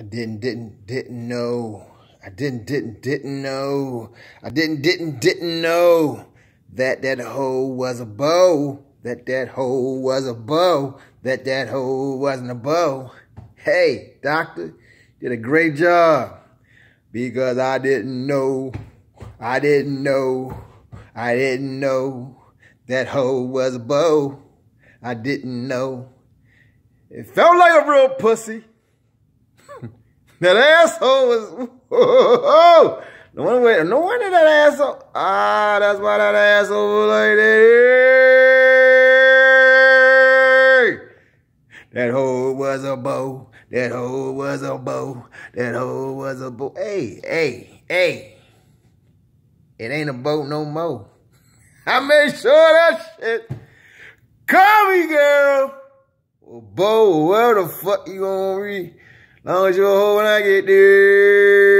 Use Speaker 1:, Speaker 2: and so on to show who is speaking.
Speaker 1: I didn't, didn't, didn't know. I didn't, didn't, didn't know. I didn't, didn't, didn't know that that hoe was a bow. That that hoe was a bow. That that hoe wasn't a bow. Hey, doctor, did a great job because I didn't know. I didn't know. I didn't know that hoe was a bow. I didn't know. It felt like a real pussy.
Speaker 2: That asshole was. Oh, no wonder, no wonder that asshole. Ah, that's why that asshole was like that. That hoe was a bow. That
Speaker 1: hoe was a bow. That hoe was a bow. Hey, hey, hey. It ain't a boat no more. I made sure that shit. Call me, girl. Bo, where the fuck you gonna read?
Speaker 3: Long as you hold home when I get there.